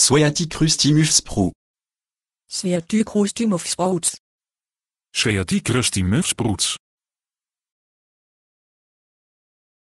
Sviaticrustum ufsprout. Sviaticrustum ufsprout. Sviaticrustum ufsprout.